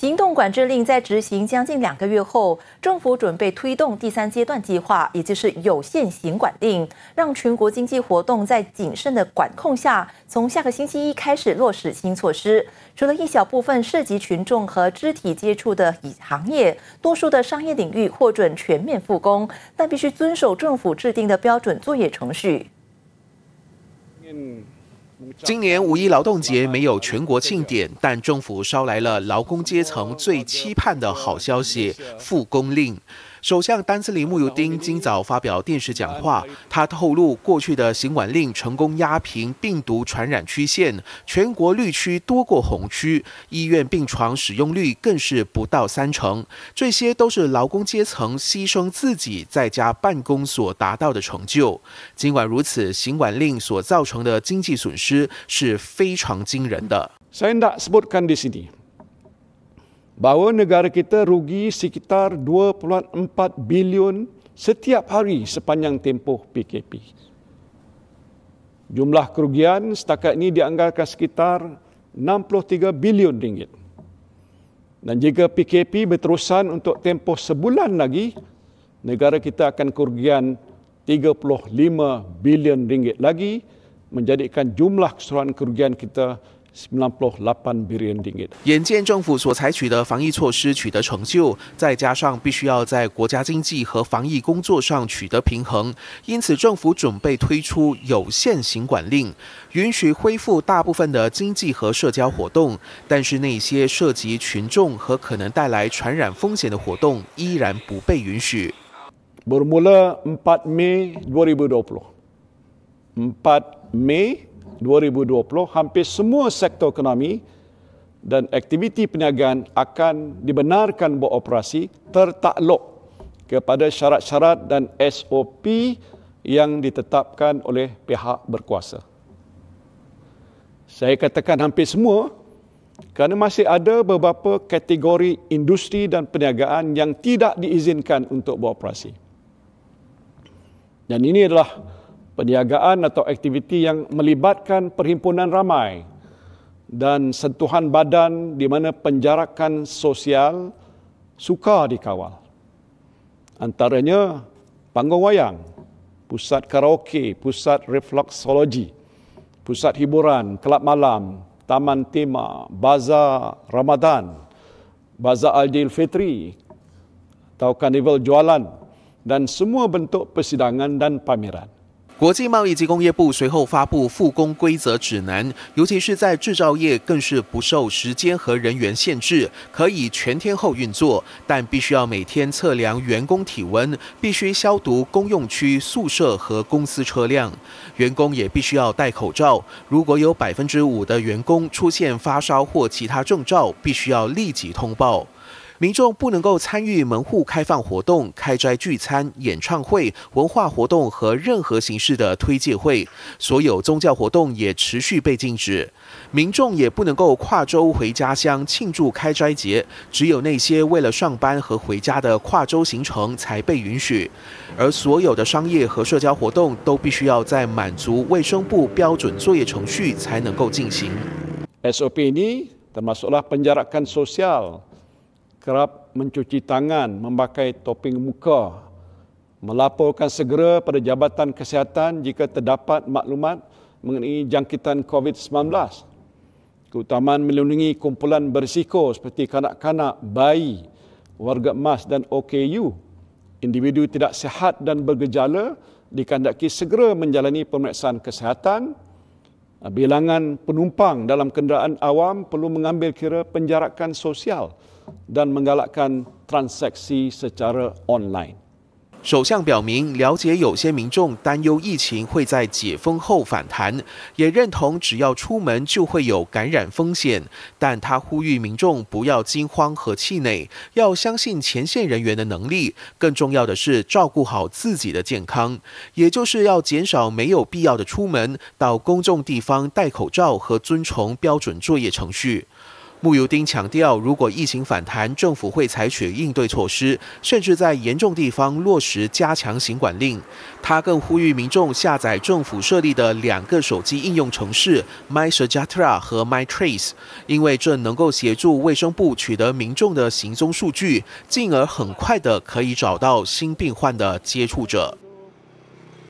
行动管制令在执行将近两个月后，政府准备推动第三阶段计划，也就是有限行管令，让全国经济活动在谨慎的管控下，从下个星期一开始落实新措施。除了一小部分涉及群众和肢体接触的行业，多数的商业领域获准全面复工，但必须遵守政府制定的标准作业程序。今年五一劳动节没有全国庆典，但政府捎来了劳工阶层最期盼的好消息——复工令。首相丹斯里慕尤丁今早发表电视讲话，他透露过去的行管令成功压平病毒传染曲线，全国绿区多过红区，医院病床使用率更是不到三成，这些都是劳工阶层牺牲自己在家办公所达到的成就。尽管如此，行管令所造成的经济损失是非常惊人的。bahawa negara kita rugi sekitar 2.4 bilion setiap hari sepanjang tempoh PKP. Jumlah kerugian setakat ini dianggarkan sekitar 63 bilion ringgit. Dan jika PKP berterusan untuk tempoh sebulan lagi, negara kita akan kerugian 35 bilion ringgit lagi menjadikan jumlah keseluruhan kerugian kita 眼见政府所采取的防疫措施取得成就，再加上必须要在国家经济和防疫工作上取得平衡，因此政府准备推出有限行管令，允许恢复大部分的经济和社交活动，但是那些涉及群众和可能带来传染风险的活动依然不被允许。2020, hampir semua sektor ekonomi dan aktiviti perniagaan akan dibenarkan beroperasi tertakluk kepada syarat-syarat dan SOP yang ditetapkan oleh pihak berkuasa. Saya katakan hampir semua kerana masih ada beberapa kategori industri dan perniagaan yang tidak diizinkan untuk beroperasi. Dan ini adalah perniagaan atau aktiviti yang melibatkan perhimpunan ramai dan sentuhan badan di mana penjarakan sosial suka dikawal. Antaranya panggung wayang, pusat karaoke, pusat refleksologi, pusat hiburan, kelab malam, taman tema, bazar Ramadan, bazar Aljil Fitri, atau karnival jualan dan semua bentuk persidangan dan pameran. 国际贸易及工业部随后发布复工规则指南，尤其是在制造业，更是不受时间和人员限制，可以全天候运作。但必须要每天测量员工体温，必须消毒公用区、宿舍和公司车辆，员工也必须要戴口罩。如果有百分之五的员工出现发烧或其他症状，必须要立即通报。民众不能够参与门户开放活动、开斋聚餐、演唱会、文化活动和任何形式的推介会。所有宗教活动也持续被禁止。民众也不能够跨州回家乡庆祝开斋节，只有那些为了上班和回家的跨州行程才被允许。而所有的商业和社交活动都必须要在满足卫生部标准作业程序才能够进行。SOP ini t e r m a s u k l a h penjarakan sosial。kerap mencuci tangan, memakai topeng muka, melaporkan segera pada Jabatan Kesihatan jika terdapat maklumat mengenai jangkitan COVID-19. Keutamaan melindungi kumpulan berisiko seperti kanak-kanak, bayi, warga emas dan OKU. Individu tidak sihat dan bergejala dikandaki segera menjalani pemeriksaan kesihatan Ah, bilangan penumpang dalam kenderaan awam perlu mengambil kira penjarakan sosial dan menggalakkan transaksi secara online. 首相表明，了解有些民众担忧疫情会在解封后反弹，也认同只要出门就会有感染风险。但他呼吁民众不要惊慌和气馁，要相信前线人员的能力。更重要的是，照顾好自己的健康，也就是要减少没有必要的出门，到公众地方戴口罩和遵从标准作业程序。穆尤丁强调，如果疫情反弹，政府会采取应对措施，甚至在严重地方落实加强行管令。他更呼吁民众下载政府设立的两个手机应用程式 MySajaTra 和 MyTrace，因为这能够协助卫生部取得民众的行踪数据，进而很快的可以找到新病患的接触者。